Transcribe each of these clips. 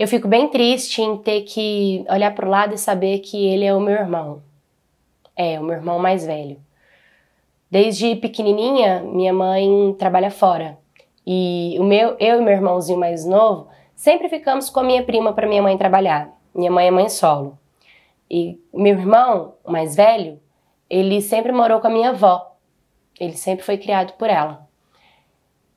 Eu fico bem triste em ter que olhar para o lado e saber que ele é o meu irmão. É, o meu irmão mais velho. Desde pequenininha, minha mãe trabalha fora. E o meu, eu e meu irmãozinho mais novo sempre ficamos com a minha prima para minha mãe trabalhar. Minha mãe é mãe solo. E meu irmão, mais velho, ele sempre morou com a minha avó. Ele sempre foi criado por ela.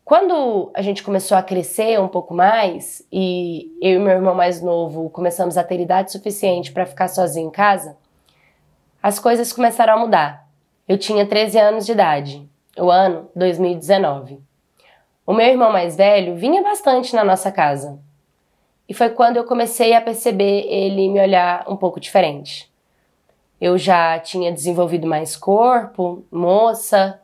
Quando a gente começou a crescer um pouco mais e eu e meu irmão mais novo começamos a ter idade suficiente para ficar sozinho em casa, as coisas começaram a mudar. Eu tinha 13 anos de idade, o ano 2019. O meu irmão mais velho vinha bastante na nossa casa. E foi quando eu comecei a perceber ele me olhar um pouco diferente. Eu já tinha desenvolvido mais corpo, moça,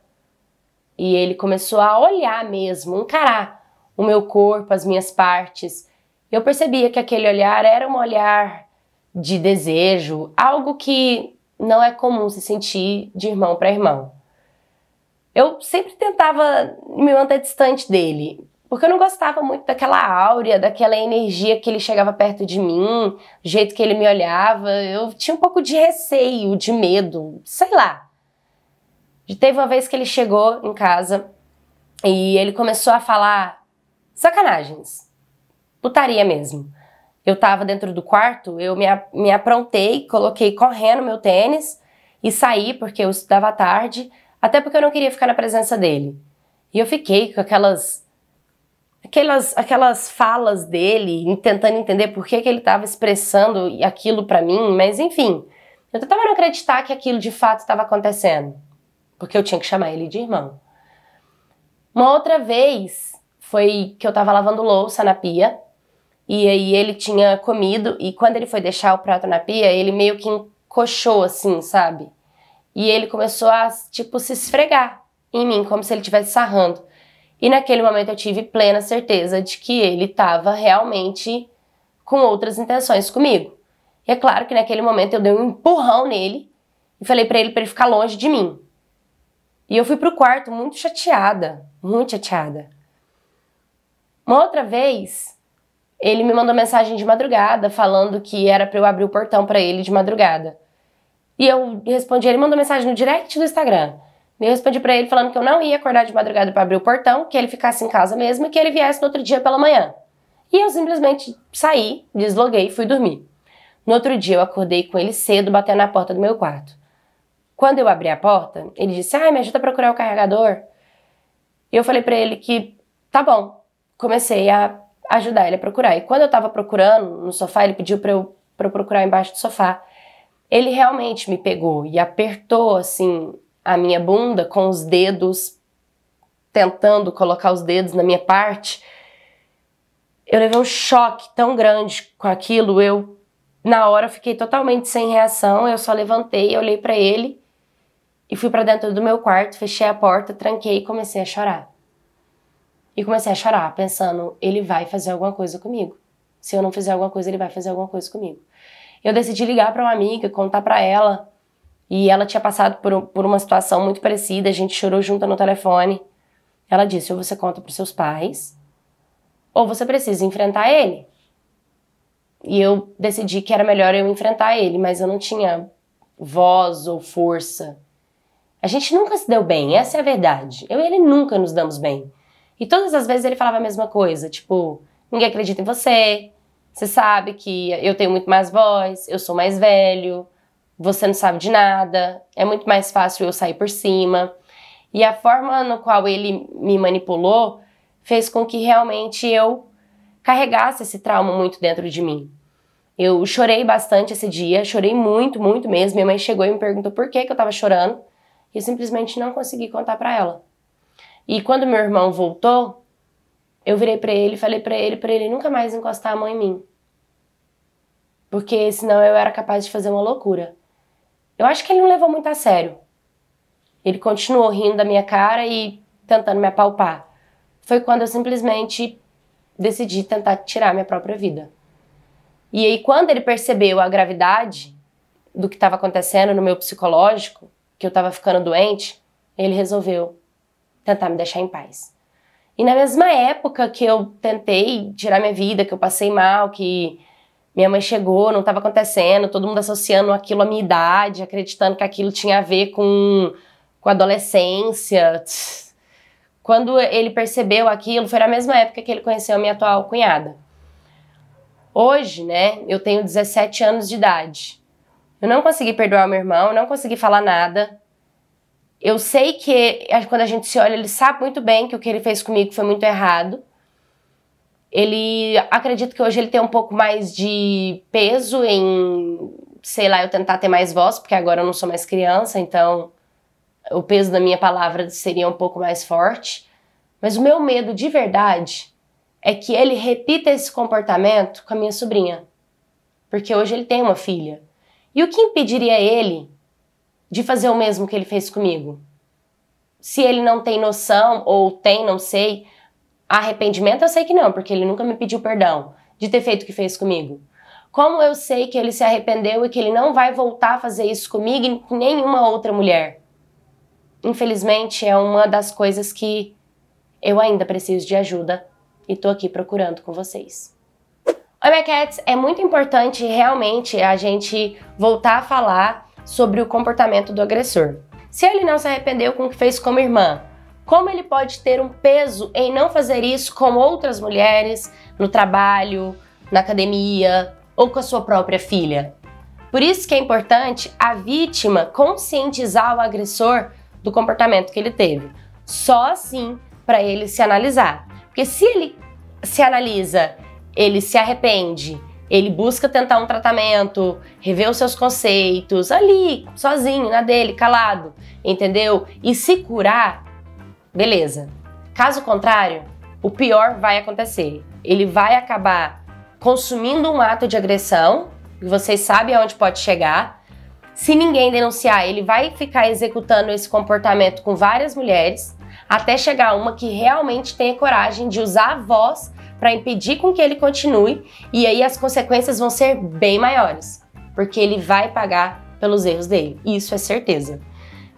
e ele começou a olhar mesmo, encarar o meu corpo, as minhas partes. Eu percebia que aquele olhar era um olhar de desejo, algo que não é comum se sentir de irmão para irmão. Eu sempre tentava me manter distante dele, porque eu não gostava muito daquela áurea, daquela energia que ele chegava perto de mim, o jeito que ele me olhava. Eu tinha um pouco de receio, de medo, sei lá. Teve uma vez que ele chegou em casa e ele começou a falar sacanagens. Putaria mesmo. Eu tava dentro do quarto, eu me, me aprontei, coloquei correndo meu tênis e saí, porque eu estudava tarde, até porque eu não queria ficar na presença dele. E eu fiquei com aquelas aquelas, aquelas falas dele, tentando entender por que, que ele estava expressando aquilo para mim, mas enfim, eu tentava não acreditar que aquilo de fato estava acontecendo porque eu tinha que chamar ele de irmão. Uma outra vez foi que eu tava lavando louça na pia, e aí ele tinha comido, e quando ele foi deixar o prato na pia, ele meio que encoxou assim, sabe? E ele começou a, tipo, se esfregar em mim, como se ele estivesse sarrando. E naquele momento eu tive plena certeza de que ele estava realmente com outras intenções comigo. E é claro que naquele momento eu dei um empurrão nele e falei para ele para ele ficar longe de mim. E eu fui pro quarto muito chateada, muito chateada. Uma outra vez, ele me mandou mensagem de madrugada falando que era para eu abrir o portão para ele de madrugada. E eu respondi, ele mandou mensagem no direct do Instagram. Eu respondi para ele falando que eu não ia acordar de madrugada para abrir o portão, que ele ficasse em casa mesmo e que ele viesse no outro dia pela manhã. E eu simplesmente saí, desloguei e fui dormir. No outro dia eu acordei com ele cedo batendo na porta do meu quarto. Quando eu abri a porta, ele disse: "Ai, ah, me ajuda a procurar o carregador". E eu falei para ele que tá bom. Comecei a ajudar ele a procurar. E quando eu tava procurando no sofá, ele pediu para eu, pra eu procurar embaixo do sofá. Ele realmente me pegou e apertou assim a minha bunda com os dedos, tentando colocar os dedos na minha parte. Eu levei um choque tão grande com aquilo, eu na hora fiquei totalmente sem reação, eu só levantei, olhei para ele e fui para dentro do meu quarto, fechei a porta, tranquei e comecei a chorar. E comecei a chorar, pensando, ele vai fazer alguma coisa comigo. Se eu não fizer alguma coisa, ele vai fazer alguma coisa comigo. Eu decidi ligar para uma amiga, contar para ela. E ela tinha passado por, por uma situação muito parecida, a gente chorou junto no telefone. Ela disse: ou você conta para seus pais, ou você precisa enfrentar ele. E eu decidi que era melhor eu enfrentar ele, mas eu não tinha voz ou força a gente nunca se deu bem, essa é a verdade. Eu e ele nunca nos damos bem. E todas as vezes ele falava a mesma coisa, tipo, ninguém acredita em você, você sabe que eu tenho muito mais voz, eu sou mais velho, você não sabe de nada, é muito mais fácil eu sair por cima. E a forma no qual ele me manipulou fez com que realmente eu carregasse esse trauma muito dentro de mim. Eu chorei bastante esse dia, chorei muito, muito mesmo. Minha mãe chegou e me perguntou por que, que eu tava chorando. E eu simplesmente não consegui contar para ela. E quando meu irmão voltou, eu virei para ele, falei para ele, para ele nunca mais encostar a mão em mim. Porque senão eu era capaz de fazer uma loucura. Eu acho que ele não levou muito a sério. Ele continuou rindo da minha cara e tentando me apalpar. Foi quando eu simplesmente decidi tentar tirar minha própria vida. E aí, quando ele percebeu a gravidade do que estava acontecendo no meu psicológico, que eu estava ficando doente, ele resolveu tentar me deixar em paz. E na mesma época que eu tentei tirar minha vida, que eu passei mal, que minha mãe chegou, não estava acontecendo, todo mundo associando aquilo à minha idade, acreditando que aquilo tinha a ver com, com adolescência. Quando ele percebeu aquilo, foi na mesma época que ele conheceu a minha atual cunhada. Hoje, né, eu tenho 17 anos de idade. Eu não consegui perdoar meu irmão, não consegui falar nada. Eu sei que quando a gente se olha, ele sabe muito bem que o que ele fez comigo foi muito errado. Ele acredito que hoje ele tem um pouco mais de peso em, sei lá, eu tentar ter mais voz, porque agora eu não sou mais criança, então o peso da minha palavra seria um pouco mais forte. Mas o meu medo de verdade é que ele repita esse comportamento com a minha sobrinha. Porque hoje ele tem uma filha. E o que impediria ele de fazer o mesmo que ele fez comigo? Se ele não tem noção, ou tem, não sei. Arrependimento eu sei que não, porque ele nunca me pediu perdão de ter feito o que fez comigo. Como eu sei que ele se arrependeu e que ele não vai voltar a fazer isso comigo e com nenhuma outra mulher? Infelizmente, é uma das coisas que eu ainda preciso de ajuda e tô aqui procurando com vocês. Oi, My Cats! É muito importante realmente a gente voltar a falar sobre o comportamento do agressor. Se ele não se arrependeu com o que fez como irmã, como ele pode ter um peso em não fazer isso com outras mulheres, no trabalho, na academia ou com a sua própria filha? Por isso que é importante a vítima conscientizar o agressor do comportamento que ele teve. Só assim para ele se analisar. Porque se ele se analisa ele se arrepende, ele busca tentar um tratamento, rever os seus conceitos, ali, sozinho, na dele, calado, entendeu? E se curar, beleza. Caso contrário, o pior vai acontecer. Ele vai acabar consumindo um ato de agressão, e vocês sabem aonde pode chegar. Se ninguém denunciar, ele vai ficar executando esse comportamento com várias mulheres, até chegar uma que realmente tenha coragem de usar a voz para impedir com que ele continue e aí as consequências vão ser bem maiores, porque ele vai pagar pelos erros dele. Isso é certeza.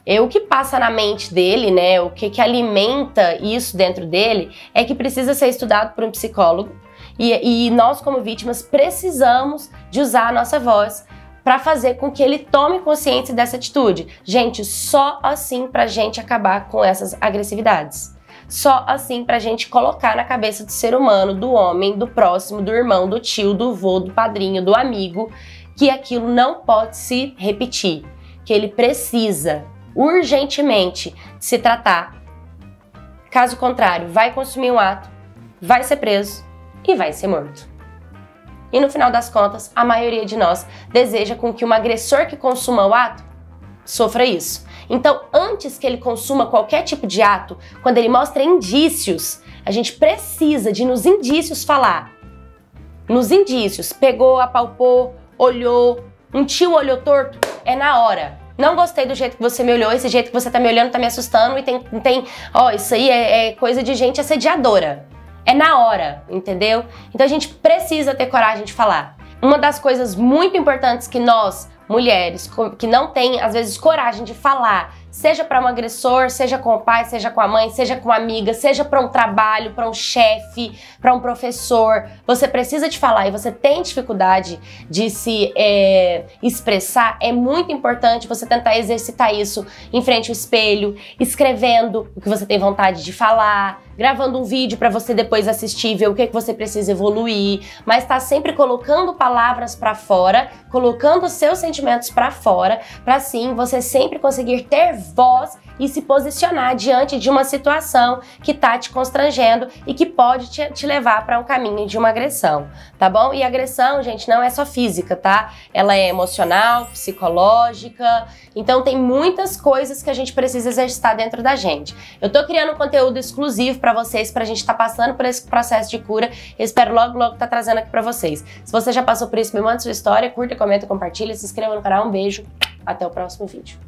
É, o que passa na mente dele, né? O que, que alimenta isso dentro dele é que precisa ser estudado por um psicólogo e, e nós como vítimas precisamos de usar a nossa voz para fazer com que ele tome consciência dessa atitude. Gente, só assim a gente acabar com essas agressividades só assim pra gente colocar na cabeça do ser humano, do homem, do próximo, do irmão, do tio, do vô, do padrinho, do amigo, que aquilo não pode se repetir, que ele precisa urgentemente se tratar. Caso contrário, vai consumir um ato, vai ser preso e vai ser morto. E no final das contas, a maioria de nós deseja com que um agressor que consuma o ato sofra isso. Então, antes que ele consuma qualquer tipo de ato, quando ele mostra indícios, a gente precisa de nos indícios falar. Nos indícios, pegou, apalpou, olhou, um tio olhou torto, é na hora. Não gostei do jeito que você me olhou, esse jeito que você tá me olhando tá me assustando e tem, tem ó, isso aí é, é coisa de gente assediadora. É na hora, entendeu? Então a gente precisa ter coragem de falar. Uma das coisas muito importantes que nós, mulheres, que não tem às vezes coragem de falar, seja para um agressor, seja com o pai, seja com a mãe, seja com uma amiga, seja para um trabalho, para um chefe, para um professor, você precisa de falar e você tem dificuldade de se é, expressar, é muito importante você tentar exercitar isso em frente ao espelho, escrevendo o que você tem vontade de falar, gravando um vídeo para você depois assistir, ver o que, é que você precisa evoluir, mas tá sempre colocando palavras para fora, colocando seus sentimentos para fora, para sim você sempre conseguir ter voz e se posicionar diante de uma situação que tá te constrangendo e que pode te, te levar para um caminho de uma agressão, tá bom? E agressão, gente, não é só física, tá? Ela é emocional, psicológica, então tem muitas coisas que a gente precisa exercitar dentro da gente. Eu tô criando um conteúdo exclusivo para para vocês, para a gente estar tá passando por esse processo de cura. Eu espero logo, logo estar tá trazendo aqui para vocês. Se você já passou por isso, me manda sua história, curta, comenta, compartilha, se inscreva no canal. Um beijo, até o próximo vídeo.